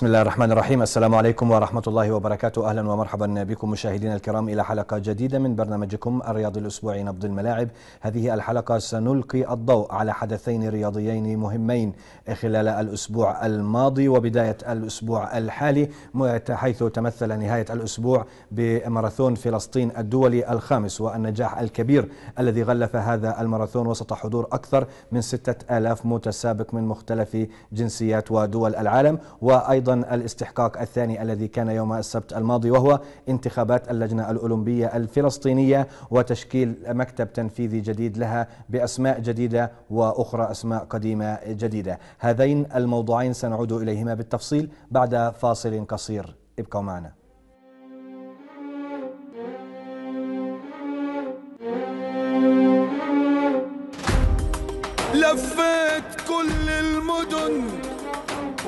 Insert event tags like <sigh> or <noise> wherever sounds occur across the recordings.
بسم الله الرحمن الرحيم السلام عليكم ورحمة الله وبركاته أهلا ومرحبا بكم مشاهدينا الكرام إلى حلقة جديدة من برنامجكم الرياضي الأسبوعي نبض الملاعب هذه الحلقة سنلقي الضوء على حدثين رياضيين مهمين خلال الأسبوع الماضي وبداية الأسبوع الحالي حيث تمثل نهاية الأسبوع بماراثون فلسطين الدولي الخامس والنجاح الكبير الذي غلف هذا الماراثون وسط حضور أكثر من 6000 متسابق من مختلف جنسيات ودول العالم وأيضا الاستحقاق الثاني الذي كان يوم السبت الماضي وهو انتخابات اللجنة الأولمبية الفلسطينية وتشكيل مكتب تنفيذي جديد لها بأسماء جديدة وأخرى أسماء قديمة جديدة هذين الموضوعين سنعود إليهما بالتفصيل بعد فاصل قصير ابقوا معنا لفيت كل المدن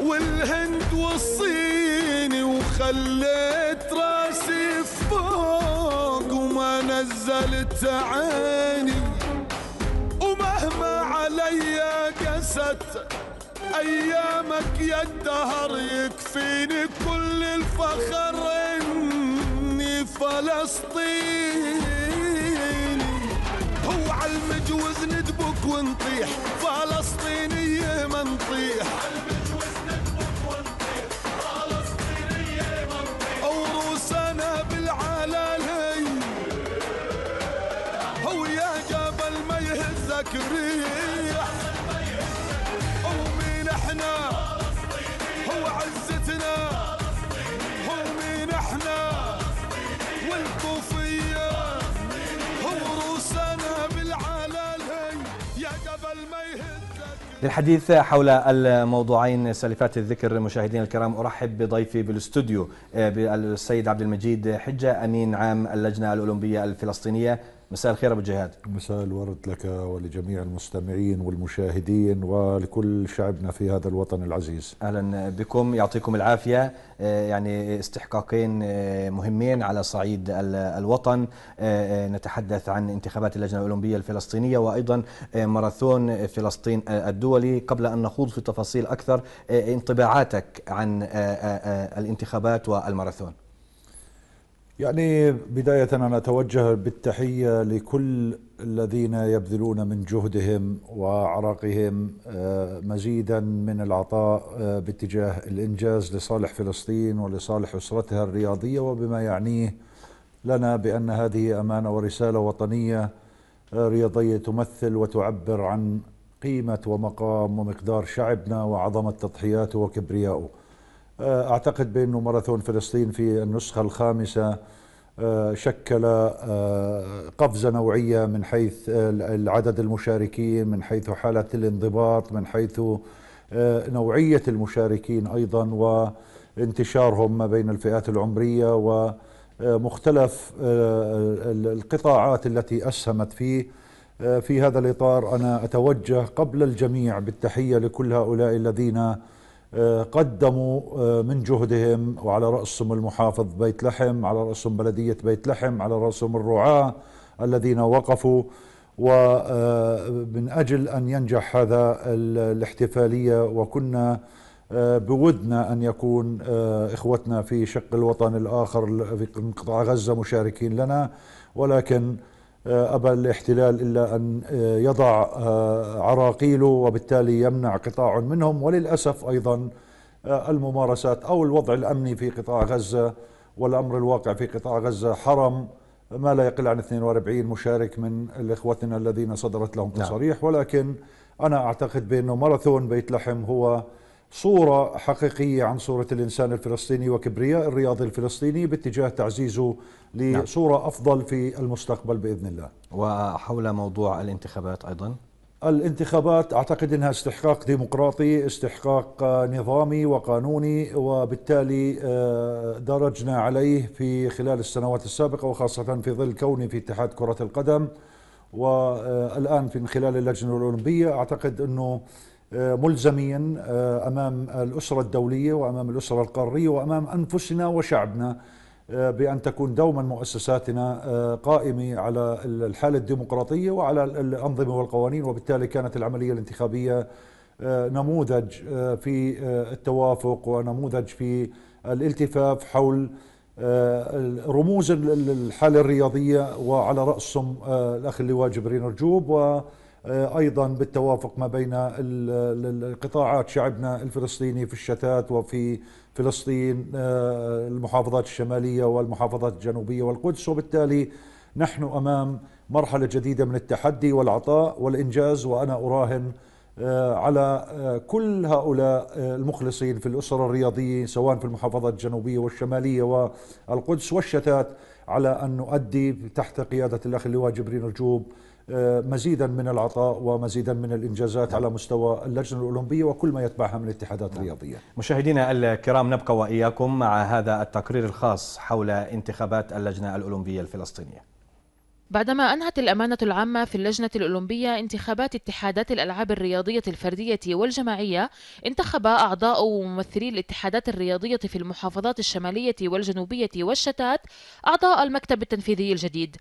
والهند والصين وخليت راسي فوق وما نزلت عيني ومهما علي قست ايامك يا الدهر يكفيني كل الفخر اني فلسطيني هو المجوز ندبك ونطيح فلسطينيه نطيح للحديث حول الموضوعين سالفات الذكر مشاهدينا الكرام ارحب بضيفي بالاستوديو آه، بالسيد عبد المجيد حجه امين عام اللجنه الاولمبيه الفلسطينيه مساء الخير ابو جهاد مساء الورد لك ولجميع المستمعين والمشاهدين ولكل شعبنا في هذا الوطن العزيز اهلا بكم يعطيكم العافيه آه، يعني استحقاقين آه، مهمين على صعيد الوطن آه، نتحدث عن انتخابات اللجنه الاولمبيه الفلسطينيه وايضا ماراثون فلسطين الدولي قبل ان نخوض في تفاصيل اكثر انطباعاتك عن الانتخابات والماراثون يعني بداية أنا أتوجه بالتحية لكل الذين يبذلون من جهدهم وعرقهم آه، مزيدا من العطاء آه، باتجاه الإنجاز لصالح فلسطين ولصالح أسرتها الرياضية وبما يعنيه لنا بأن هذه أمانة ورسالة وطنية آه، رياضية تمثل وتعبر عن قيمة ومقام ومقدار شعبنا وعظمة تضحياته وكبرياؤه آه، أعتقد بأنه ماراثون فلسطين في النسخة الخامسة آه، شكل آه، قفزة نوعية من حيث العدد المشاركين من حيث حالة الانضباط من حيث نوعية المشاركين أيضا وانتشارهم ما بين الفئات العمرية ومختلف القطاعات التي أسهمت فيه في هذا الإطار أنا أتوجه قبل الجميع بالتحية لكل هؤلاء الذين آه، قدموا آه، من جهدهم وعلى رأسهم المحافظ بيت لحم على رأسهم بلدية بيت لحم على رأسهم الرعاة الذين وقفوا ومن آه، أجل أن ينجح هذا الاحتفالية وكنا بودنا أن يكون إخوتنا في شق الوطن الآخر في قطاع غزة مشاركين لنا ولكن آه، أبى الاحتلال إلا أن آه، يضع آه، عراقيله وبالتالي يمنع قطاع منهم وللأسف أيضا الممارسات أو الوضع الأمني في قطاع غزة والأمر الواقع في قطاع غزة حرم ما لا يقل عن 42 مشارك من إخوتنا الذين صدرت لهم نعم. تصاريح ولكن أنا أعتقد بأنه ماراثون بيت لحم هو صورة حقيقية عن صورة الإنسان الفلسطيني وكبرياء الرياضي الفلسطيني باتجاه تعزيزه نعم. لصورة أفضل في المستقبل بإذن الله وحول موضوع الانتخابات أيضا الانتخابات اعتقد انها استحقاق ديمقراطي، استحقاق آه، نظامي وقانوني وبالتالي آه، درجنا عليه في خلال السنوات السابقه وخاصه في ظل كوني في اتحاد كره القدم والان من خلال اللجنه الاولمبيه اعتقد انه آه، ملزمين آه، امام الاسره الدوليه وامام الاسره القاريه وامام انفسنا وشعبنا آه، بان تكون دوما مؤسساتنا قائمه على الحاله الديمقراطيه وعلى الانظمه والقوانين وبالتالي كانت العمليه الانتخابيه نموذج في التوافق ونموذج في الالتفاف حول رموز الحاله الرياضيه وعلى راسهم الاخ اللواء جبرين رجوب و آه، ايضا بالتوافق ما بين القطاعات شعبنا الفلسطيني في الشتات وفي فلسطين آه، المحافظات الشماليه والمحافظات الجنوبيه والقدس وبالتالي نحن امام مرحله جديده من التحدي والعطاء والانجاز وانا اراهن آه، على كل هؤلاء المخلصين في الأسرة الرياضية سواء في المحافظات الجنوبية والشمالية والقدس والشتات على أن نؤدي تحت قيادة الأخ اللواء جبرين رجوب آه، مزيدا من العطاء ومزيدا من الانجازات على مستوى اللجنه الاولمبيه وكل ما يتبعها من الاتحادات نعم. الرياضيه. مشاهدينا الكرام نبقى واياكم مع هذا التقرير الخاص حول انتخابات اللجنه الاولمبيه الفلسطينيه. بعدما أنهت الأمانة العامة في اللجنة الأولمبية انتخابات اتحادات الألعاب الرياضية الفردية والجماعية انتخب أعضاء وممثلي الاتحادات الرياضية في المحافظات الشمالية والجنوبية والشتات أعضاء المكتب التنفيذي الجديد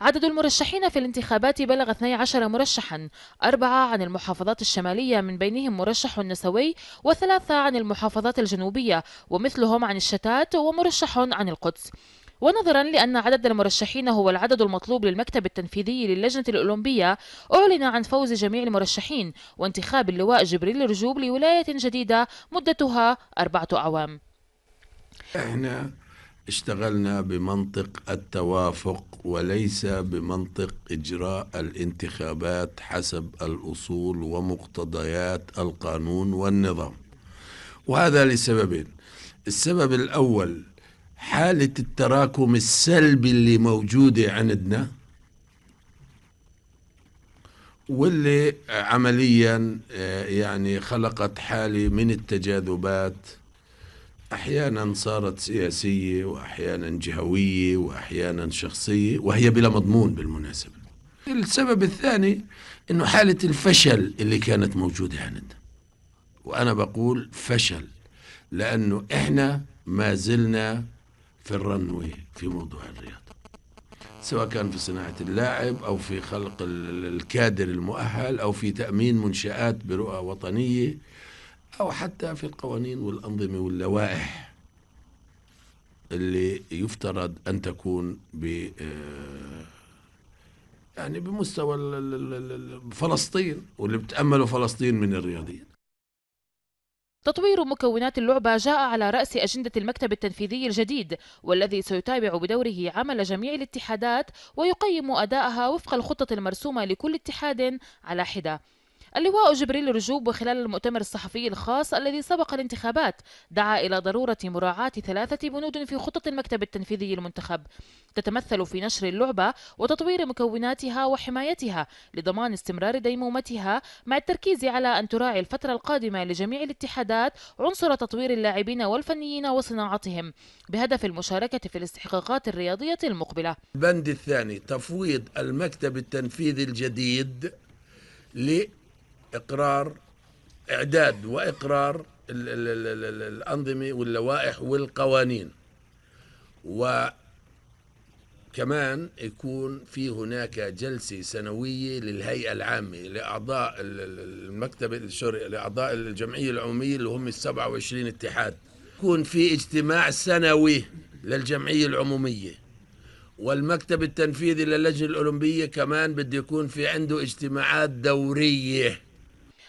عدد المرشحين في الانتخابات بلغ 12 مرشحا أربعة عن المحافظات الشمالية من بينهم مرشح نسوي وثلاثة عن المحافظات الجنوبية ومثلهم عن الشتات ومرشح عن القدس ونظرا لأن عدد المرشحين هو العدد المطلوب للمكتب التنفيذي للجنة الأولمبية أعلن عن فوز جميع المرشحين وانتخاب اللواء جبريل رجوب لولاية جديدة مدتها أربعة أعوام احنا اشتغلنا بمنطق التوافق وليس بمنطق اجراء الانتخابات حسب الاصول ومقتضيات القانون والنظام وهذا لسببين السبب الاول حاله التراكم السلبي اللي موجوده عندنا واللي عمليا آه، يعني خلقت حاله من التجاذبات أحيانا صارت سياسية وأحيانا جهوية وأحيانا شخصية وهي بلا مضمون بالمناسبة السبب الثاني أنه حالة الفشل اللي كانت موجودة عندنا وأنا بقول فشل لأنه إحنا ما زلنا في الرنوي في موضوع الرياضة سواء كان في صناعة اللاعب أو في خلق الكادر المؤهل أو في تأمين منشآت برؤى وطنية أو حتى في القوانين والأنظمة واللوائح اللي يفترض أن تكون ب آه، يعني بمستوى فلسطين واللي بتأملوا فلسطين من الرياضيين تطوير مكونات اللعبة جاء على رأس أجندة المكتب التنفيذي الجديد والذي سيتابع بدوره عمل جميع الاتحادات ويقيم أدائها وفق الخطة المرسومة لكل اتحاد على حدة اللواء جبريل رجوب وخلال المؤتمر الصحفي الخاص الذي سبق الانتخابات دعا إلى ضرورة مراعاة ثلاثة بنود في خطط المكتب التنفيذي المنتخب تتمثل في نشر اللعبة وتطوير مكوناتها وحمايتها لضمان استمرار ديمومتها مع التركيز على أن تراعي الفترة القادمة لجميع الاتحادات عنصر تطوير اللاعبين والفنيين وصناعتهم بهدف المشاركة في الاستحقاقات الرياضية المقبلة البند الثاني تفويض المكتب التنفيذي الجديد اقرار اعداد واقرار الـ الـ الـ الانظمه واللوائح والقوانين و كمان يكون في هناك جلسه سنويه للهيئه العامه لاعضاء المكتب الشرعي لاعضاء الجمعيه العموميه اللي هم ال 27 اتحاد يكون في اجتماع سنوي للجمعيه العموميه والمكتب التنفيذي للجنة الأولمبية كمان بده يكون في عنده اجتماعات دورية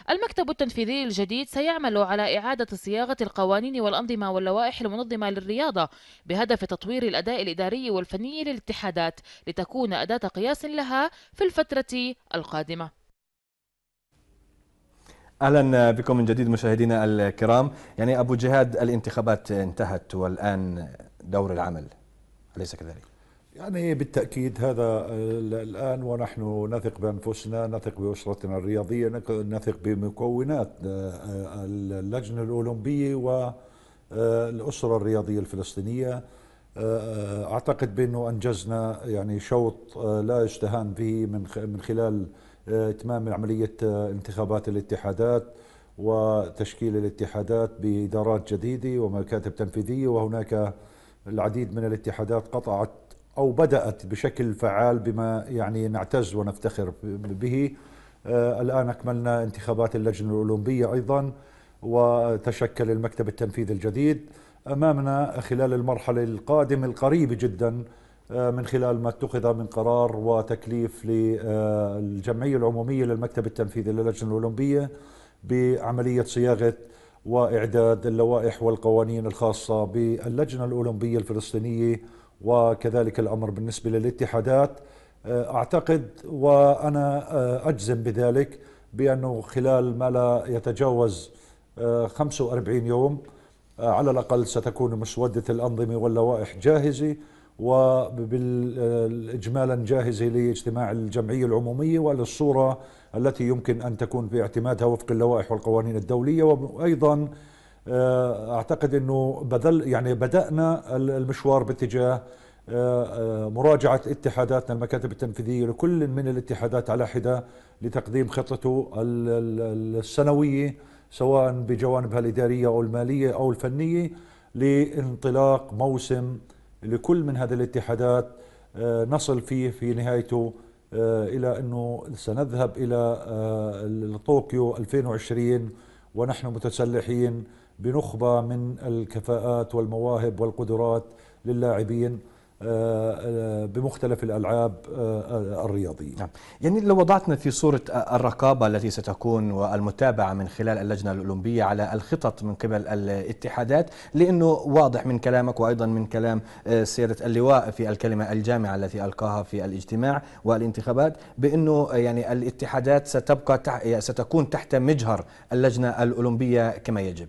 المكتب التنفيذي الجديد سيعمل على إعادة صياغة القوانين والأنظمة واللوائح المنظمة للرياضة بهدف تطوير الأداء الإداري والفني للاتحادات لتكون أداة قياس لها في الفترة القادمة اهلا بكم من جديد مشاهدينا الكرام، يعني ابو جهاد الانتخابات انتهت والان دور العمل اليس كذلك؟ يعني بالتأكيد هذا آه، الآن ونحن نثق بأنفسنا نثق بأسرتنا الرياضية نثق بمكونات آه، آه، اللجنة الأولمبية والأسرة الرياضية الفلسطينية أعتقد بأنه أنجزنا يعني شوط لا يستهان به من خلال إتمام عملية انتخابات الاتحادات وتشكيل الاتحادات بإدارات جديدة ومكاتب تنفيذية وهناك العديد من الاتحادات قطعت أو بدأت بشكل فعال بما يعني نعتز ونفتخر به آه، الآن أكملنا انتخابات اللجنة الأولمبية أيضا وتشكل المكتب التنفيذي الجديد أمامنا خلال المرحلة القادمة القريبة جدا آه، من خلال ما اتخذ من قرار وتكليف للجمعية العمومية للمكتب التنفيذي للجنة الأولمبية بعملية صياغة وإعداد اللوائح والقوانين الخاصة باللجنة الأولمبية الفلسطينية وكذلك الأمر بالنسبة للاتحادات آه، أعتقد وأنا آه، أجزم بذلك بأنه خلال ما لا يتجاوز 45 آه، يوم على الأقل ستكون مسودة الأنظمة واللوائح جاهزة وبالإجمالا جاهزة لاجتماع الجمعية العمومية وللصورة التي يمكن أن تكون باعتمادها وفق اللوائح والقوانين الدولية وأيضا آه، اعتقد انه بدل يعني بدانا المشوار باتجاه آه، آه، مراجعة اتحاداتنا المكاتب التنفيذية لكل من الاتحادات على حدة لتقديم خطته السنوية سواء بجوانبها الإدارية أو المالية أو الفنية لانطلاق موسم لكل من هذه الاتحادات نصل فيه في نهايته إلى أنه سنذهب إلى طوكيو 2020 ونحن متسلحين بنخبه من الكفاءات والمواهب والقدرات للاعبين آه، آه، بمختلف الالعاب آه، الرياضيه. نعم. يعني لو وضعتنا في صوره الرقابه التي ستكون والمتابعه من خلال اللجنه الاولمبيه على الخطط من قبل الاتحادات لانه واضح من كلامك وايضا من كلام سياده اللواء في الكلمه الجامعه التي القاها في الاجتماع والانتخابات بانه يعني الاتحادات ستبقى تح ستكون تحت مجهر اللجنه الاولمبيه كما يجب.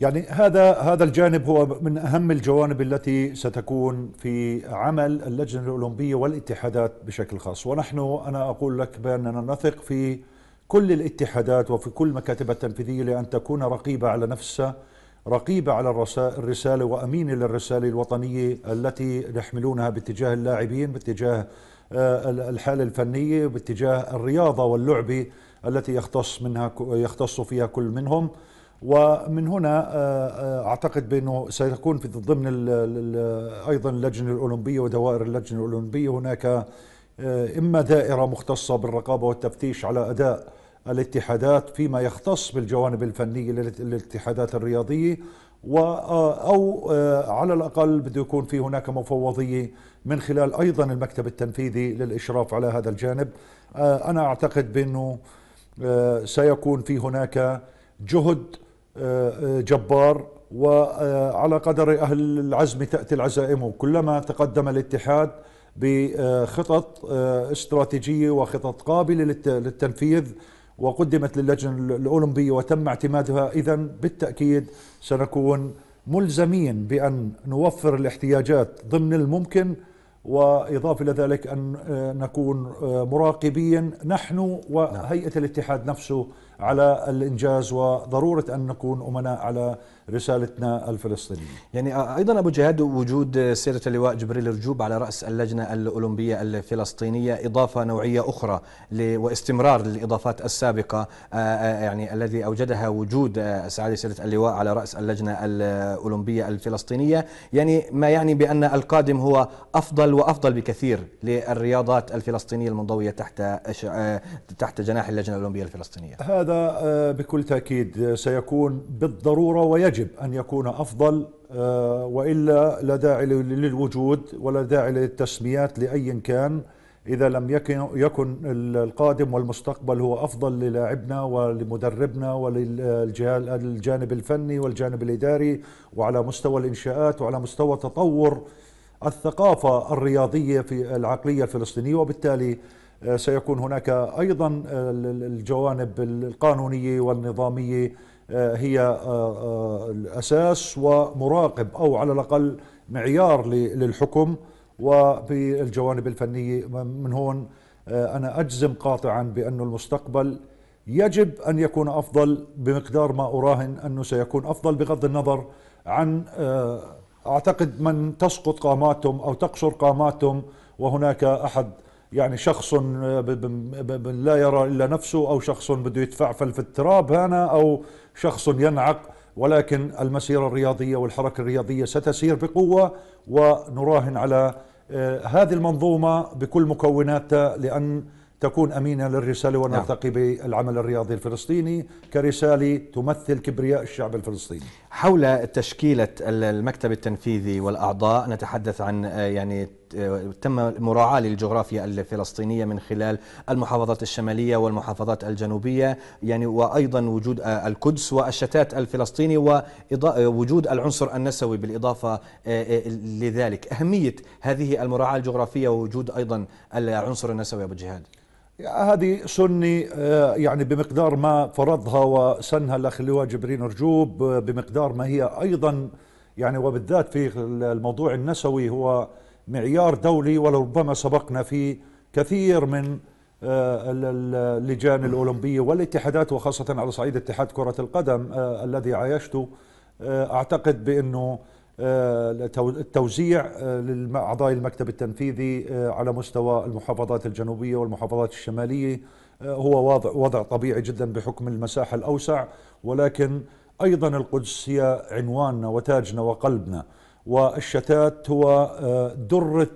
يعني هذا هذا الجانب هو من اهم الجوانب التي ستكون في عمل اللجنه الاولمبيه والاتحادات بشكل خاص، ونحن انا اقول لك باننا نثق في كل الاتحادات وفي كل مكاتبها التنفيذيه لان تكون رقيبه على نفسها، رقيبه على الرساله وامينه للرساله الوطنيه التي يحملونها باتجاه اللاعبين، باتجاه آه، الحاله الفنيه، باتجاه الرياضه واللعبه التي يختص منها يختص فيها كل منهم. ومن هنا آه، آه، اعتقد بانه سيكون في ضمن ال الـ ايضا اللجنه الاولمبيه ودوائر اللجنه الاولمبيه هناك آه، اما دائره مختصه بالرقابه والتفتيش على اداء الاتحادات فيما يختص بالجوانب الفنيه للاتحادات الرياضيه و او على الاقل بده يكون في هناك مفوضيه من خلال ايضا المكتب التنفيذي للاشراف على هذا الجانب انا اعتقد بانه سيكون في هناك جهد جبار وعلى قدر أهل العزم تأتي العزائم وكلما تقدم الاتحاد بخطط استراتيجية وخطط قابلة للتنفيذ وقدمت للجنة الأولمبية وتم اعتمادها إذا بالتأكيد سنكون ملزمين بأن نوفر الاحتياجات ضمن الممكن وإضافة إلى ذلك أن نكون مراقبين نحن وهيئة الاتحاد نفسه على الإنجاز وضرورة أن نكون أمناء على رسالتنا الفلسطينية يعني أيضا أبو جهاد وجود سيرة اللواء جبريل رجوب على رأس اللجنة الأولمبية الفلسطينية إضافة نوعية أخرى واستمرار للإضافات السابقة يعني الذي أوجدها وجود سعادة سيرة اللواء على رأس اللجنة الأولمبية الفلسطينية يعني ما يعني بأن القادم هو أفضل وأفضل بكثير للرياضات الفلسطينية المنضوية تحت تحت جناح اللجنة الأولمبية الفلسطينية هذا بكل تأكيد سيكون بالضرورة ويجب يجب أن يكون أفضل آه، وإلا لا داعي للوجود ولا داعي للتسميات لأي كان إذا لم يكن, يكن القادم والمستقبل هو أفضل للاعبنا ولمدربنا وللجانب الفني والجانب الإداري وعلى مستوى الإنشاءات وعلى مستوى تطور الثقافة الرياضية في العقلية الفلسطينية وبالتالي آه، سيكون هناك أيضا الجوانب القانونية والنظامية آه، هي آه، آه، الأساس ومراقب أو على الأقل معيار للحكم وبالجوانب الفنية من هون أنا أجزم قاطعا بأن المستقبل يجب أن يكون أفضل بمقدار ما أراهن أنه سيكون أفضل بغض النظر عن أعتقد من تسقط قاماتهم أو تقصر قاماتهم وهناك أحد يعني شخص لا يرى الا نفسه او شخص بده يتفعفل في التراب هنا او شخص ينعق ولكن المسيرة الرياضية والحركة الرياضية ستسير بقوة ونراهن على آه، هذه المنظومة بكل مكوناتها لأن تكون أمينة للرسالة نعم. ونرتقي نعم. بالعمل الرياضي الفلسطيني كرسالة تمثل كبرياء الشعب الفلسطيني حول تشكيلة المكتب التنفيذي والأعضاء نتحدث عن آه، يعني تم مراعاة للجغرافيا الفلسطينية من خلال المحافظات الشمالية والمحافظات الجنوبية يعني وأيضا وجود القدس والشتات الفلسطيني ووجود العنصر النسوي بالإضافة آه، آه، لذلك أهمية هذه المراعاة الجغرافية ووجود أيضا العنصر النسوي أبو جهاد هذه سني آه، يعني بمقدار ما فرضها وسنها الاخ اللواء جبرين رجوب بمقدار ما هي ايضا يعني وبالذات في الموضوع النسوي هو معيار دولي ولربما سبقنا في كثير من آه، اللجان الأولمبية والاتحادات وخاصة على صعيد اتحاد كرة القدم آه، الذي عايشته آه، أعتقد بأنه التوزيع لأعضاء المكتب التنفيذي على مستوى المحافظات الجنوبية والمحافظات الشمالية هو وضع, وضع طبيعي جدا بحكم المساحة الأوسع ولكن أيضا القدس هي عنواننا وتاجنا وقلبنا والشتات هو آه، درة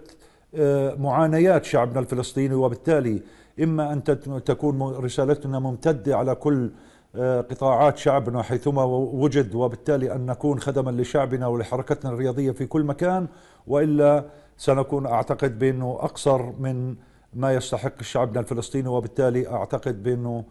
آه، معانيات شعبنا الفلسطيني وبالتالي إما أن تكون رسالتنا ممتدة على كل آه، قطاعات شعبنا حيثما وجد وبالتالي أن نكون خدما لشعبنا ولحركتنا الرياضية في كل مكان وإلا سنكون أعتقد بأنه أقصر من ما يستحق شعبنا الفلسطيني وبالتالي أعتقد بأنه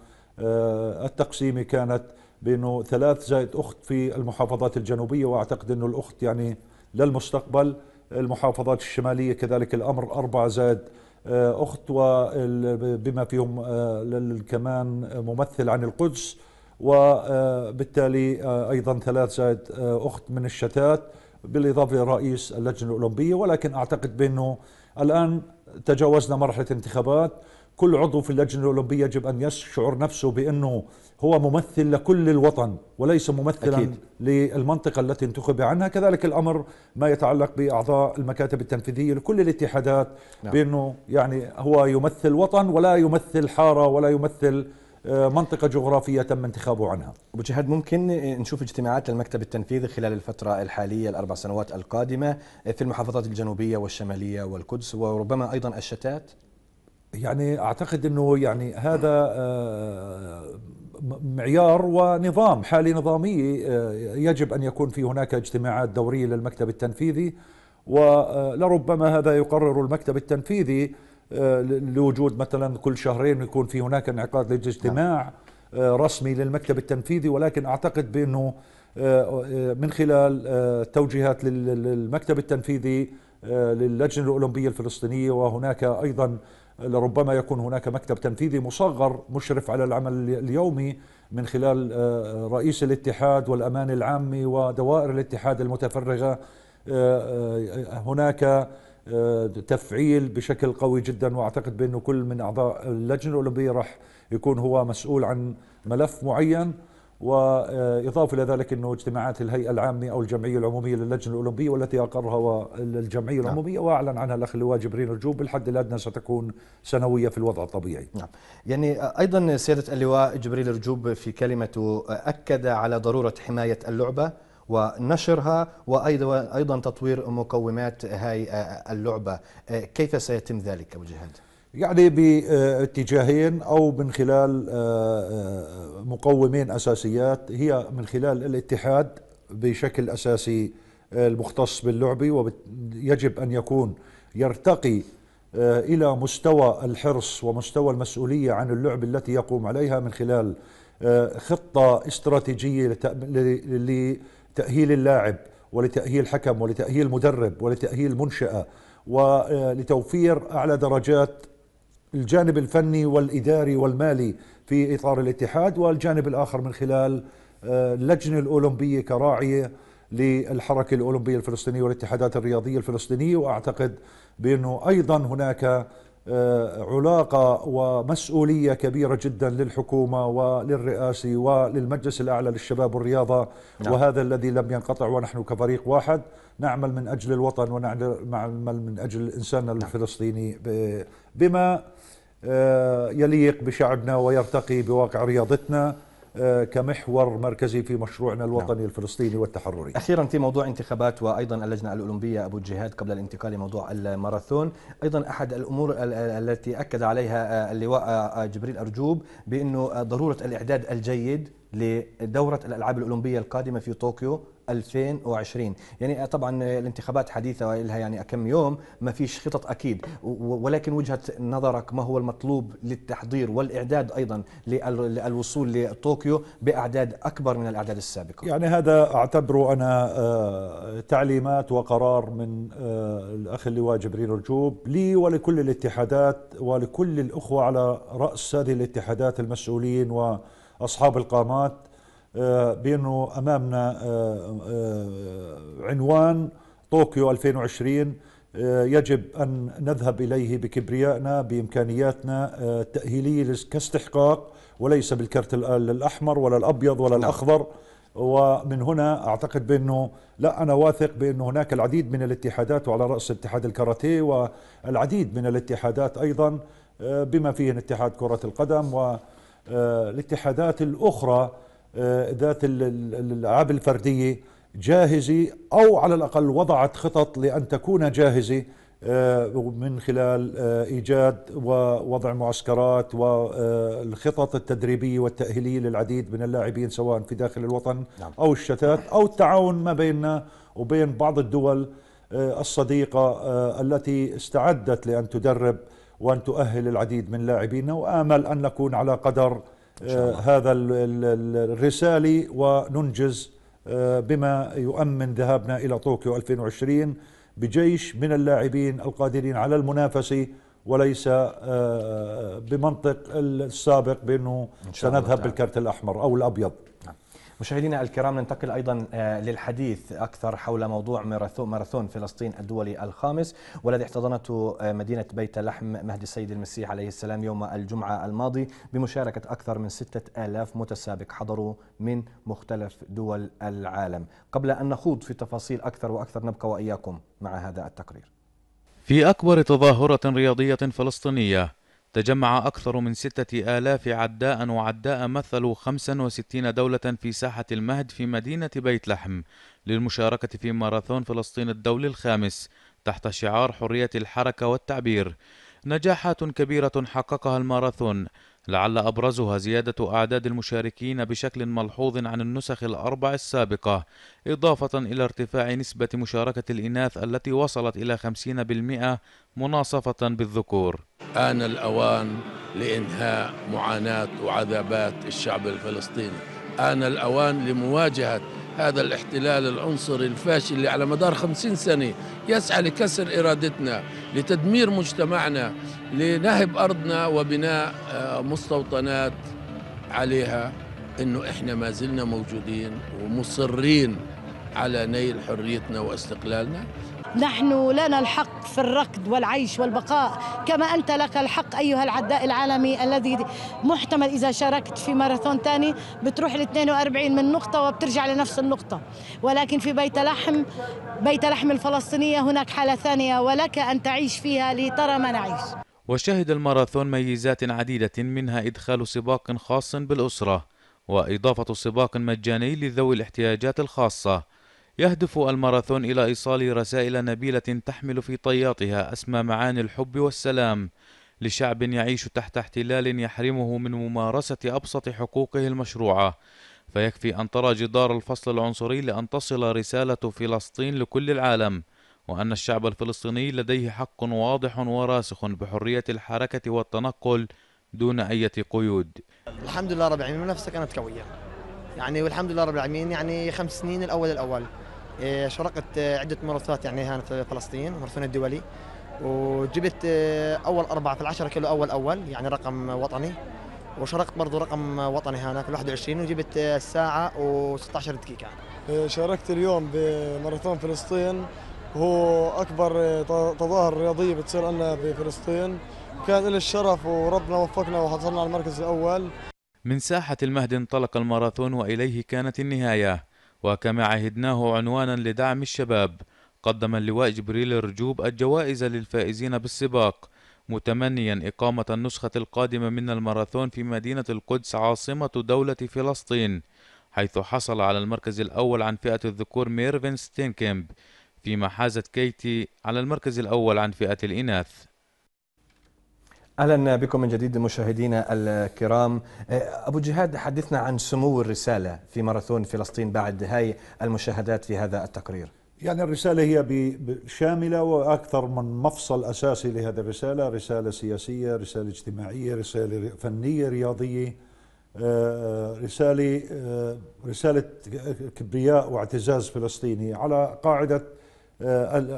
التقسيمة كانت بأنه ثلاث زائد أخت في المحافظات الجنوبية وأعتقد أنه الأخت يعني للمستقبل المحافظات الشمالية كذلك الأمر أربعة زائد آه، أخت وبما فيهم آه، كمان ممثل عن القدس وبالتالي آه، أيضا ثلاث زائد أخت من الشتات بالإضافة لرئيس اللجنة الأولمبية ولكن أعتقد بأنه الآن تجاوزنا مرحلة انتخابات كل عضو في اللجنة الأولمبية يجب أن يشعر نفسه بأنه هو ممثل لكل الوطن وليس ممثلا أكيد. للمنطقة التي انتخب عنها كذلك الأمر ما يتعلق بأعضاء المكاتب التنفيذية لكل الاتحادات نعم. بأنه يعني هو يمثل وطن ولا يمثل حارة ولا يمثل آه، منطقة جغرافية تم انتخابه عنها أبو جهاد ممكن نشوف اجتماعات للمكتب التنفيذي خلال الفترة الحالية الأربع سنوات القادمة في المحافظات الجنوبية والشمالية والقدس وربما أيضا الشتات يعني اعتقد انه يعني هذا آه، معيار ونظام حاله نظاميه آه، يجب ان يكون في هناك اجتماعات دوريه للمكتب التنفيذي ولربما آه، هذا يقرر المكتب التنفيذي لوجود مثلا كل شهرين يكون في هناك انعقاد لاجتماع نعم. رسمي للمكتب التنفيذي ولكن اعتقد بانه من خلال توجيهات للمكتب التنفيذي للجنه الاولمبيه الفلسطينيه وهناك ايضا لربما يكون هناك مكتب تنفيذي مصغر مشرف على العمل اليومي من خلال آه، رئيس الاتحاد والأمان العامي ودوائر الاتحاد المتفرغة آه، آه، هناك تفعيل بشكل قوي جدا واعتقد بانه كل من اعضاء اللجنه الاولمبيه راح يكون هو مسؤول عن ملف معين وإضافة إلى ذلك أنه اجتماعات الهيئة العامة أو الجمعية العمومية للجنة الأولمبية والتي أقرها الجمعية نعم. العمومية وأعلن عنها الأخ اللواء جبرين الجوب بالحد الأدنى ستكون سنوية في الوضع الطبيعي نعم. يعني أيضا سيادة اللواء جبريل رجوب في كلمته أكد على ضرورة حماية اللعبة ونشرها وأيضا تطوير مقومات هاي اللعبة كيف سيتم ذلك أبو جهاد؟ يعني باتجاهين او من خلال آه، آه، مقومين اساسيات هي من خلال الاتحاد بشكل اساسي المختص باللعبه ويجب ان يكون يرتقي آه، الى مستوى الحرص ومستوى المسؤوليه عن اللعب التي يقوم عليها من خلال خطه استراتيجيه لتاهيل اللاعب ولتاهيل حكم ولتاهيل مدرب ولتاهيل منشاه ولتوفير اعلى درجات الجانب الفني والإداري والمالي في إطار الاتحاد والجانب الآخر من خلال آه، اللجنة الأولمبية كراعية للحركة الأولمبية الفلسطينية والاتحادات الرياضية الفلسطينية وأعتقد بأنه أيضا هناك آه، علاقة ومسؤولية كبيرة جدا للحكومة وللرئاسة وللمجلس الأعلى للشباب والرياضة نعم. وهذا الذي لم ينقطع ونحن كفريق واحد نعمل من أجل الوطن ونعمل من أجل الإنسان نعم. الفلسطيني بما آه، يليق بشعبنا ويرتقي بواقع رياضتنا آه، كمحور مركزي في مشروعنا الوطني نعم. الفلسطيني والتحرري أخيرا في موضوع انتخابات وأيضا اللجنة الأولمبية أبو الجهاد قبل الانتقال لموضوع الماراثون أيضا أحد الأمور التي أكد عليها آه، اللواء جبريل أرجوب بأنه ضرورة الإعداد الجيد لدورة الألعاب الأولمبية القادمة في طوكيو 2020 يعني طبعا الانتخابات حديثة ولها يعني كم يوم ما فيش خطط أكيد ولكن وجهة نظرك ما هو المطلوب للتحضير والإعداد أيضا للوصول لطوكيو بأعداد أكبر من الأعداد السابقة يعني هذا أعتبره أنا آه، تعليمات وقرار من آه، الأخ اللواء جبريل رجوب لي ولكل الاتحادات ولكل الأخوة على رأس هذه الاتحادات المسؤولين و اصحاب القامات آه، بانه امامنا آه، آه، عنوان طوكيو 2020 يجب ان نذهب اليه بكبريائنا بامكانياتنا التاهيليه كاستحقاق وليس بالكرت الاحمر ولا الابيض ولا نعم. الاخضر ومن هنا اعتقد بانه لا انا واثق بانه هناك العديد من الاتحادات وعلى راس اتحاد الكاراتيه والعديد من الاتحادات ايضا بما فيه اتحاد كره القدم و آه، الاتحادات الأخرى آه، ذات الألعاب الفردية جاهزة أو على الأقل وضعت خطط لأن تكون جاهزة آه، من خلال إيجاد ووضع معسكرات والخطط التدريبية والتأهيلية للعديد من اللاعبين سواء في داخل الوطن نعم. أو الشتات أو التعاون ما بيننا وبين بعض الدول الصديقة التي استعدت لأن تدرب وأن تؤهل العديد من لاعبينا وآمل أن نكون على قدر آه، هذا الرسالة وننجز آه، بما يؤمن ذهابنا إلى طوكيو 2020 بجيش من اللاعبين القادرين على المنافسة وليس آه، بمنطق السابق بأنه سنذهب بالكرت الأحمر أو الأبيض نعم. مشاهدينا الكرام ننتقل ايضا آه، للحديث اكثر حول موضوع ماراثون فلسطين الدولي الخامس والذي احتضنته آه، مدينه بيت لحم مهدي السيد المسيح عليه السلام يوم الجمعه الماضي بمشاركه اكثر من 6000 متسابق حضروا من مختلف دول العالم قبل ان نخوض في تفاصيل اكثر واكثر نبقى واياكم مع هذا التقرير في اكبر تظاهره رياضيه فلسطينيه تجمع أكثر من ستة آلاف عداء وعداء مثلوا 65 دولة في ساحة المهد في مدينة بيت لحم للمشاركة في ماراثون فلسطين الدولي الخامس تحت شعار حرية الحركة والتعبير نجاحات كبيرة حققها الماراثون لعل أبرزها زيادة أعداد المشاركين بشكل ملحوظ عن النسخ الأربع السابقة إضافة إلى ارتفاع نسبة مشاركة الإناث التي وصلت إلى 50% مناصفة بالذكور آن الأوان لإنهاء معاناة وعذابات الشعب الفلسطيني آن الأوان لمواجهة هذا الاحتلال العنصري الفاشل اللي على مدار خمسين سنة يسعى لكسر إرادتنا لتدمير مجتمعنا لنهب أرضنا وبناء آه، مستوطنات عليها أنه إحنا ما زلنا موجودين ومصرين على نيل حريتنا واستقلالنا نحن لنا الحق في الركض والعيش والبقاء كما أنت لك الحق أيها العداء العالمي الذي محتمل إذا شاركت في ماراثون ثاني بتروح ل 42 من نقطة وبترجع لنفس النقطة ولكن في بيت لحم بيت لحم الفلسطينية هناك حالة ثانية ولك أن تعيش فيها لترى ما نعيش وشهد الماراثون ميزات عديدة منها إدخال سباق خاص بالأسرة وإضافة سباق مجاني لذوي الاحتياجات الخاصة يهدف الماراثون إلى إيصال رسائل نبيلة تحمل في طياتها أسمى معاني الحب والسلام لشعب يعيش تحت احتلال يحرمه من ممارسة أبسط حقوقه المشروعة فيكفي أن ترى جدار الفصل العنصري لأن تصل رسالة فلسطين لكل العالم وأن الشعب الفلسطيني لديه حق واضح وراسخ بحرية الحركة والتنقل دون أي قيود الحمد لله رب العالمين نفسك أنا قوية يعني والحمد لله رب العالمين يعني خمس سنين الأول الأول إيه، شاركت إيه، عدة ماراثونات يعني هنا في فلسطين ماراثون الدولي وجبت إيه، أول أربعة في العشرة كيلو أول أول يعني رقم وطني وشاركت برضه رقم وطني هنا في 21 وجبت الساعة و16 دقيقة شاركت اليوم بماراثون فلسطين هو أكبر تظاهر رياضية بتصير عندنا بفلسطين كان إلي الشرف وربنا وفقنا وحصلنا على المركز الأول من ساحة المهد انطلق الماراثون وإليه كانت النهاية وكما عهدناه عنوانا لدعم الشباب قدم اللواء جبريل الرجوب الجوائز للفائزين بالسباق متمنيا إقامة النسخة القادمة من الماراثون في مدينة القدس عاصمة دولة فلسطين حيث حصل على المركز الأول عن فئة الذكور ميرفن ستينكيمب فيما حازت كيتي على المركز الأول عن فئة الإناث اهلا بكم من جديد مشاهدينا الكرام أه، ابو جهاد حدثنا عن سمو الرساله في ماراثون فلسطين بعد هاي المشاهدات في هذا التقرير يعني الرساله هي شامله واكثر من مفصل اساسي لهذه الرساله رساله سياسيه رساله اجتماعيه رساله فنيه رياضيه أه، رساله أه، رساله كبرياء واعتزاز فلسطيني على قاعده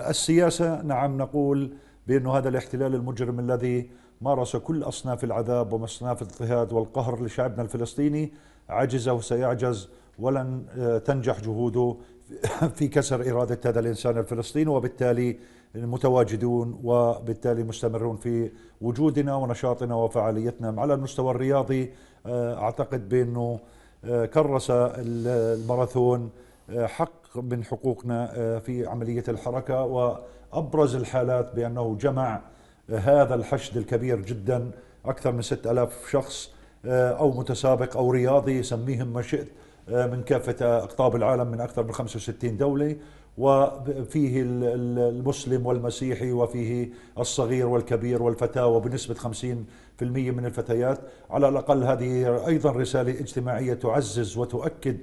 السياسه نعم نقول بانه هذا الاحتلال المجرم الذي مارس كل أصناف العذاب ومصناف الاضطهاد والقهر لشعبنا الفلسطيني عجز وسيعجز ولن آه، تنجح جهوده <laughs> في كسر إرادة هذا الإنسان الفلسطيني وبالتالي المتواجدون وبالتالي مستمرون في وجودنا ونشاطنا وفعاليتنا على المستوى الرياضي آه، أعتقد بأنه آه، كرس الماراثون حق من حقوقنا في عملية الحركة وأبرز الحالات بأنه جمع هذا الحشد الكبير جدا أكثر من 6000 شخص آه، أو متسابق أو رياضي سميهم ما شئت آه، من كافة أقطاب العالم من أكثر من 65 دولة وفيه المسلم والمسيحي وفيه الصغير والكبير والفتاة وبنسبة 50% من الفتيات على الأقل هذه أيضا رسالة اجتماعية تعزز وتؤكد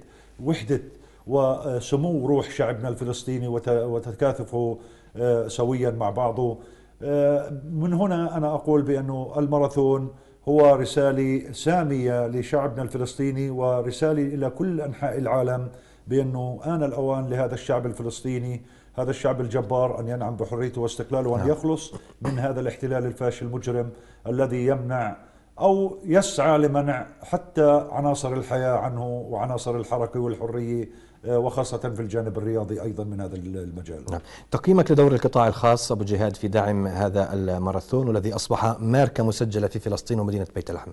وحدة وسمو روح شعبنا الفلسطيني وتكاثفه آه، سويا مع بعضه آه، من هنا أنا أقول بأنه الماراثون هو رسالة سامية لشعبنا الفلسطيني ورسالة إلى كل أنحاء العالم بأنه آن الأوان لهذا الشعب الفلسطيني هذا الشعب الجبار أن ينعم بحريته واستقلاله وأن نعم. يخلص من هذا الاحتلال الفاشل المجرم الذي يمنع أو يسعى لمنع حتى عناصر الحياة عنه وعناصر الحركة والحرية آه، وخاصة في الجانب الرياضي أيضا من هذا المجال نعم. تقييمك لدور القطاع الخاص أبو جهاد في دعم هذا الماراثون والذي أصبح ماركة مسجلة في فلسطين ومدينة بيت لحم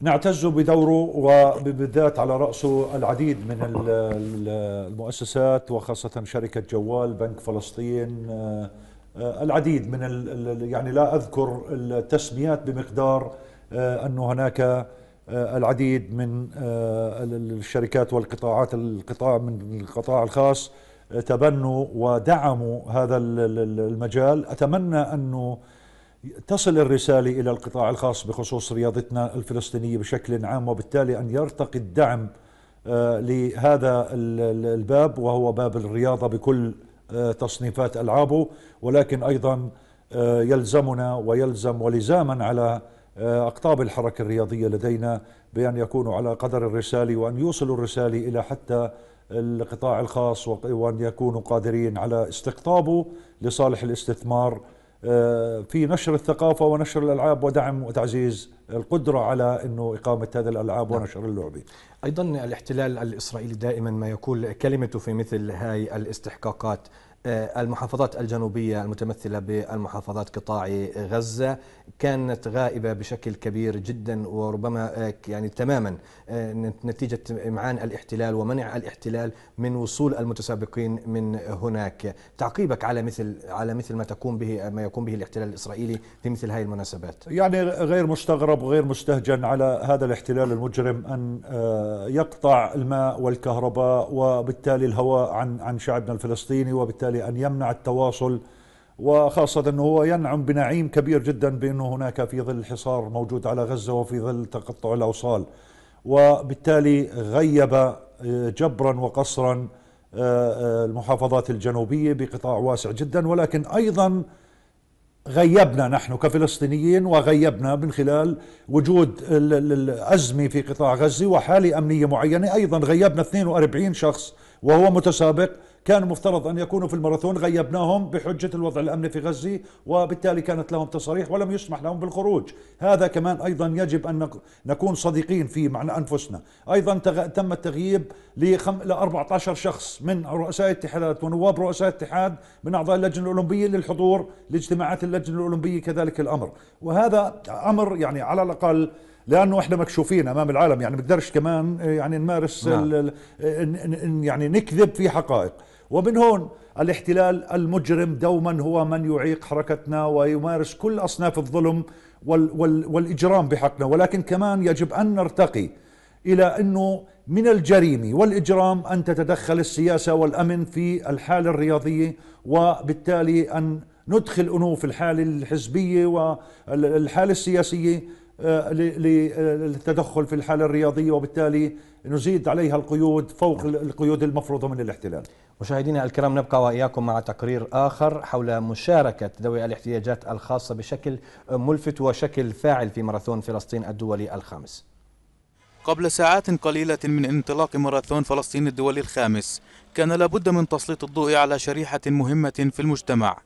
نعتز بدوره وبالذات على رأسه العديد من المؤسسات وخاصة شركة جوال بنك فلسطين آه، العديد من يعني لا أذكر التسميات بمقدار آه، أنه هناك آه، العديد من آه، الشركات والقطاعات القطاع من القطاع الخاص آه، تبنوا ودعموا هذا المجال أتمنى أنه تصل الرسالة إلى القطاع الخاص بخصوص رياضتنا الفلسطينية بشكل عام وبالتالي أن يرتقي الدعم لهذا الباب وهو باب الرياضة بكل تصنيفات ألعابه ولكن أيضا يلزمنا ويلزم ولزاما على آه، أقطاب الحركة الرياضية لدينا بأن يكونوا على قدر الرسالة وأن يوصلوا الرسالة إلى حتى القطاع الخاص وأن يكونوا قادرين على استقطابه لصالح الاستثمار آه، في نشر الثقافة ونشر الألعاب ودعم وتعزيز القدرة على أنه إقامة هذه الألعاب نعم. ونشر اللعبة أيضا الاحتلال الإسرائيلي دائما ما يقول كلمته في مثل هذه الاستحقاقات آه، المحافظات الجنوبية المتمثلة بالمحافظات قطاع غزة كانت غائبة بشكل كبير جدا وربما آه، يعني تماما آه، نتيجة إمعان الاحتلال ومنع الاحتلال من وصول المتسابقين من هناك تعقيبك على مثل على مثل ما تقوم به ما يقوم به الاحتلال الإسرائيلي في مثل هذه المناسبات يعني غير مستغرب وغير مستهجن على هذا الاحتلال المجرم أن يقطع الماء والكهرباء وبالتالي الهواء عن عن شعبنا الفلسطيني وبالتالي وبالتالي أن يمنع التواصل وخاصة أنه هو ينعم بنعيم كبير جدا بأنه هناك في ظل الحصار موجود على غزة وفي ظل تقطع الأوصال وبالتالي غيب آه، جبرا وقصرا آه، آه، المحافظات الجنوبية بقطاع واسع جدا ولكن أيضا غيبنا نحن كفلسطينيين وغيبنا من خلال وجود الأزمة في قطاع غزة وحالة أمنية معينة أيضا غيبنا 42 شخص وهو متسابق كان المفترض أن يكونوا في الماراثون غيبناهم بحجة الوضع الأمني في غزة وبالتالي كانت لهم تصاريح ولم يسمح لهم بالخروج هذا كمان أيضا يجب أن نكون صديقين فيه مع أنفسنا أيضا تم التغييب ل 14 شخص من رؤساء اتحادات ونواب رؤساء اتحاد من أعضاء اللجنة الأولمبية للحضور لاجتماعات اللجنة الأولمبية كذلك الأمر وهذا أمر يعني على الأقل لانه احنا مكشوفين امام العالم يعني بنقدرش كمان آه، يعني نمارس نعم. يعني نكذب في حقائق ومن هون الاحتلال المجرم دوما هو من يعيق حركتنا ويمارس كل أصناف الظلم وال وال والإجرام بحقنا ولكن كمان يجب أن نرتقي إلى أنه من الجريمة والإجرام أن تتدخل السياسة والأمن في الحالة الرياضية وبالتالي أن ندخل أنوف الحالة الحزبية والحالة السياسية آه، للتدخل في الحالة الرياضية وبالتالي نزيد عليها القيود فوق القيود المفروضة من الاحتلال مشاهدينا الكرام نبقى واياكم مع تقرير اخر حول مشاركه ذوي الاحتياجات الخاصه بشكل ملفت وشكل فاعل في ماراثون فلسطين الدولي الخامس. قبل ساعات قليله من انطلاق ماراثون فلسطين الدولي الخامس، كان لابد من تسليط الضوء على شريحه مهمه في المجتمع،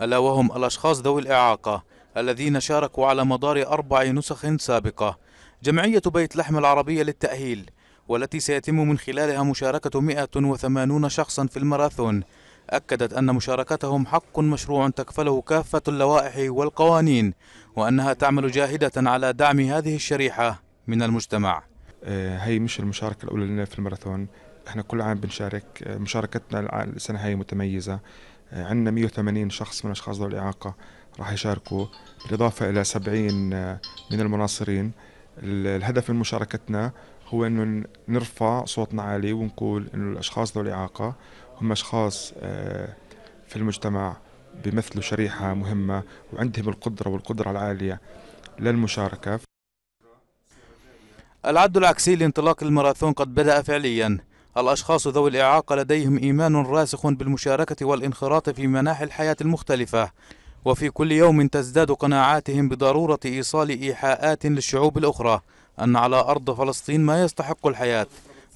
الا وهم الاشخاص ذوي الاعاقه الذين شاركوا على مدار اربع نسخ سابقه. جمعيه بيت لحم العربيه للتاهيل والتي سيتم من خلالها مشاركة 180 شخصا في الماراثون أكدت أن مشاركتهم حق مشروع تكفله كافة اللوائح والقوانين وأنها تعمل جاهدة على دعم هذه الشريحة من المجتمع آه، هي مش المشاركة الأولى لنا في الماراثون احنا كل عام بنشارك آه، مشاركتنا السنة هي متميزة آه، عندنا 180 شخص من أشخاص ذوي الإعاقة راح يشاركوا بالإضافة إلى 70 من المناصرين الهدف من مشاركتنا هو انه نرفع صوتنا عالي ونقول انه الاشخاص ذوي الاعاقه هم اشخاص آه، في المجتمع بيمثلوا شريحه مهمه وعندهم القدره والقدره العاليه للمشاركه العد العكسي لانطلاق الماراثون قد بدأ فعليا الأشخاص ذوي الإعاقة لديهم إيمان راسخ بالمشاركة والانخراط في مناحي الحياة المختلفة وفي كل يوم تزداد قناعاتهم بضرورة إيصال إيحاءات للشعوب الأخرى أن على أرض فلسطين ما يستحق الحياة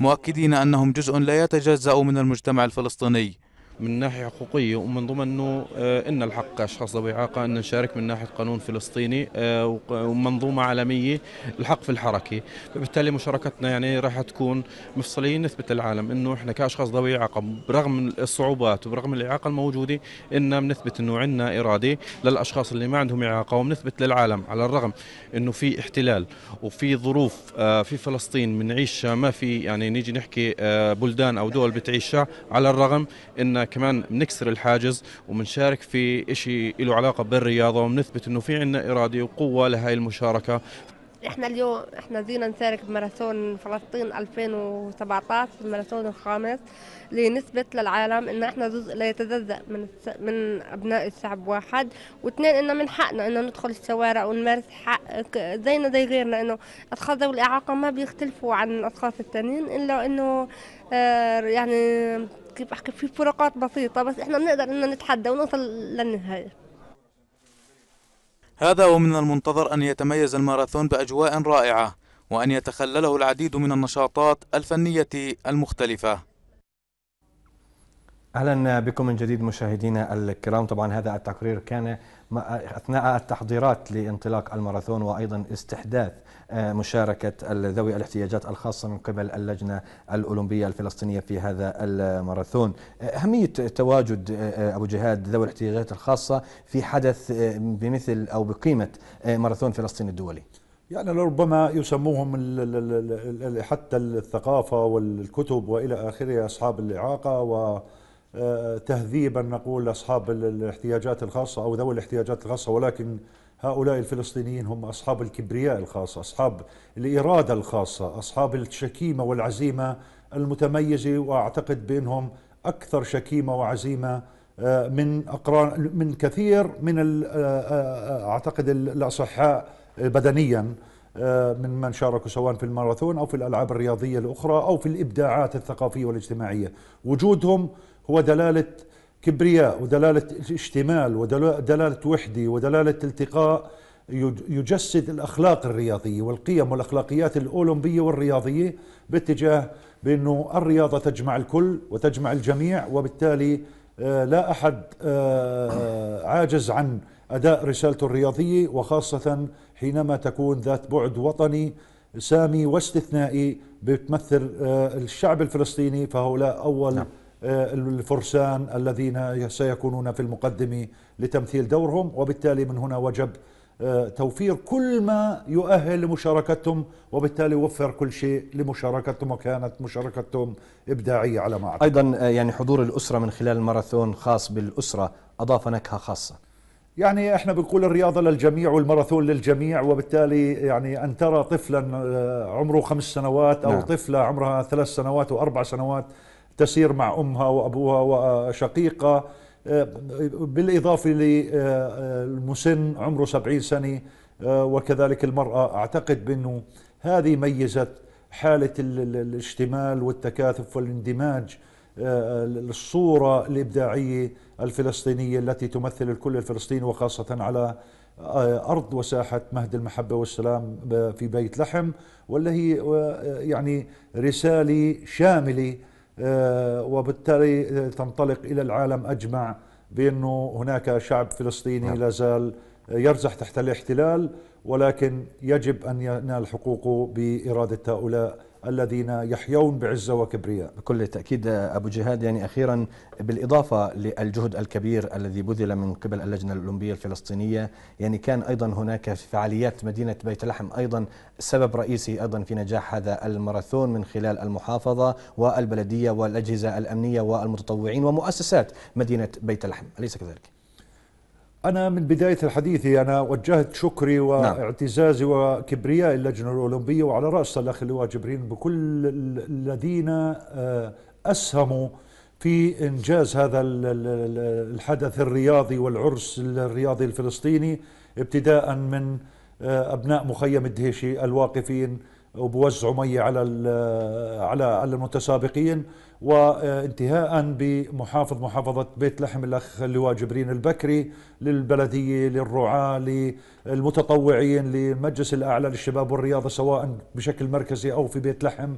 مؤكدين أنهم جزء لا يتجزأ من المجتمع الفلسطيني من ناحية حقوقية ومن ضمن أنه آه، إن الحق كأشخاص ذوي إعاقة أن نشارك من ناحية قانون فلسطيني آه، ومنظومة عالمية الحق في الحركة فبالتالي مشاركتنا يعني راح تكون مفصلية نثبت العالم أنه إحنا كأشخاص ذوي إعاقة برغم الصعوبات وبرغم الإعاقة الموجودة إن بنثبت أنه عندنا إرادة للأشخاص اللي ما عندهم إعاقة وبنثبت للعالم على الرغم أنه في احتلال وفي ظروف آه، في فلسطين بنعيشها ما في يعني نيجي نحكي بلدان أو دول بتعيشها على الرغم أن كمان بنكسر الحاجز وبنشارك في شيء له علاقه بالرياضه وبنثبت انه في عندنا اراده وقوه لهي المشاركه احنا اليوم احنا جينا نشارك بماراثون فلسطين 2017 الماراثون الخامس لنثبت للعالم ان احنا جزء لا يتجزا من من ابناء الشعب واحد واثنين انه من حقنا انه ندخل الشوارع ونمارس حق زينا زي غيرنا انه اشخاص ذوي الاعاقه ما بيختلفوا عن الاشخاص الثانيين الا انه آه، يعني كيف احكي في فروقات بسيطه بس احنا بنقدر ان نتحدى ونوصل للنهايه هذا ومن المنتظر ان يتميز الماراثون باجواء رائعه وان يتخلله العديد من النشاطات الفنيه المختلفه اهلا بكم من جديد مشاهدينا الكرام طبعا هذا التقرير كان اثناء التحضيرات لانطلاق الماراثون وايضا استحداث مشاركة ذوي الاحتياجات الخاصة من قبل اللجنة الأولمبية الفلسطينية في هذا الماراثون أهمية تواجد أبو جهاد ذوي الاحتياجات الخاصة في حدث بمثل أو بقيمة ماراثون فلسطين الدولي يعني لربما يسموهم حتى الثقافة والكتب وإلى آخره أصحاب الإعاقة و آه، تهذيبا نقول أصحاب الاحتياجات الخاصة أو ذوي الاحتياجات الخاصة ولكن هؤلاء الفلسطينيين هم أصحاب الكبرياء الخاصه، أصحاب الإرادة الخاصة أصحاب الشكيمة والعزيمة المتميزة وأعتقد بأنهم أكثر شكيمة وعزيمة آه، من أقران من كثير من آه، آه، أعتقد الأصحاء بدنيا من من شاركوا سواء في الماراثون أو في الألعاب الرياضية الأخرى أو في الإبداعات الثقافية والاجتماعية وجودهم هو دلالة كبرياء ودلالة اشتمال ودلالة وحدة ودلالة التقاء يجسد الأخلاق الرياضية والقيم والأخلاقيات الأولمبية والرياضية باتجاه بأنه الرياضة تجمع الكل وتجمع الجميع وبالتالي آه، لا أحد آه، عاجز عن أداء رسالته الرياضية وخاصة حينما تكون ذات بعد وطني سامي واستثنائي بتمثل آه، الشعب الفلسطيني فهؤلاء أول نعم. الفرسان الذين سيكونون في المقدمة لتمثيل دورهم وبالتالي من هنا وجب آه، توفير كل ما يؤهل لمشاركتهم وبالتالي وفر كل شيء لمشاركتهم وكانت مشاركتهم إبداعية على ما أعتقد أيضا آه، يعني حضور الأسرة من خلال الماراثون خاص بالأسرة أضاف نكهة خاصة يعني احنا بنقول الرياضه للجميع والماراثون للجميع وبالتالي يعني ان ترى طفلا آه، عمره خمس سنوات او نعم. طفله عمرها ثلاث سنوات واربع سنوات تسير مع امها وابوها وشقيقه آه، بالاضافه للمسن آه، عمره 70 سنه آه، وكذلك المراه اعتقد بانه هذه ميزت حاله الاشتمال والتكاثف والاندماج الصوره الابداعيه الفلسطينيه التي تمثل الكل الفلسطيني وخاصه على ارض وساحه مهد المحبه والسلام في بيت لحم واللي هي يعني رساله شامله آه، وبالتالي تنطلق إلى العالم أجمع بأنه هناك شعب فلسطيني نعم. لا زال يرزح تحت الاحتلال ولكن يجب أن ينال حقوقه بإرادة هؤلاء الذين يحيون بعزة وكبرياء بكل تأكيد أبو جهاد يعني أخيرا بالإضافة للجهد الكبير الذي بذل من قبل اللجنة الأولمبية الفلسطينية يعني كان أيضا هناك فعاليات مدينة بيت لحم أيضا سبب رئيسي أيضا في نجاح هذا الماراثون من خلال المحافظة والبلدية والأجهزة الأمنية والمتطوعين ومؤسسات مدينة بيت لحم أليس كذلك؟ أنا من بداية الحديث يعني أنا وجهت شكري نعم. واعتزازي وكبريائي اللجنة الأولمبية وعلى رأس الأخ اللواء جبرين بكل الذين آه، أسهموا في إنجاز هذا الحدث الرياضي والعرس الرياضي الفلسطيني ابتداء من آه، أبناء مخيم الدهيشي الواقفين وبوزعوا مية على آه، على المتسابقين وانتهاء بمحافظ محافظة بيت لحم الأخ اللواء جبرين البكري للبلدية للرعاة للمتطوعين للمجلس الأعلى للشباب والرياضة سواء بشكل مركزي أو في بيت لحم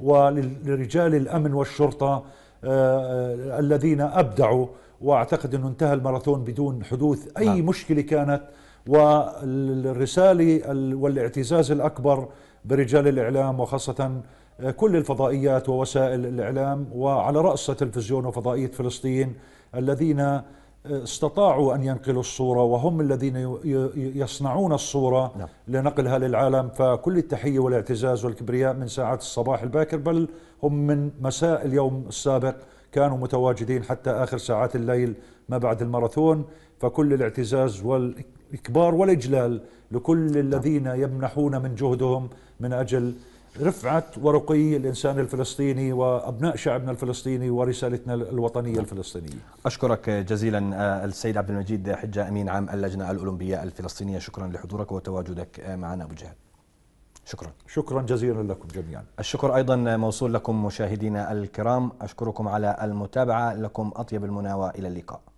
ولرجال الأمن والشرطة آه، الذين أبدعوا وأعتقد أنه انتهى الماراثون بدون حدوث أي نعم. مشكلة كانت والرسالة والاعتزاز الأكبر برجال الإعلام وخاصة آه، كل الفضائيات ووسائل الإعلام وعلى رأس تلفزيون وفضائية فلسطين الذين آه، استطاعوا أن ينقلوا الصورة وهم الذين يصنعون الصورة نعم. لنقلها للعالم فكل التحية والاعتزاز والكبرياء من ساعات الصباح الباكر بل هم من مساء اليوم السابق كانوا متواجدين حتى آخر ساعات الليل ما بعد الماراثون فكل الاعتزاز والإكبار والإجلال لكل نعم. الذين يمنحون من جهدهم من أجل رفعت ورقي الإنسان الفلسطيني وأبناء شعبنا الفلسطيني ورسالتنا الوطنية الفلسطينية أشكرك جزيلا آه، السيد عبد المجيد حجة أمين عام اللجنة الأولمبية الفلسطينية شكرا لحضورك وتواجدك آه، معنا أبو جهل شكرا شكرا جزيلا لكم جميعا الشكر أيضا موصول لكم مشاهدينا الكرام أشكركم على المتابعة لكم أطيب المناوى إلى اللقاء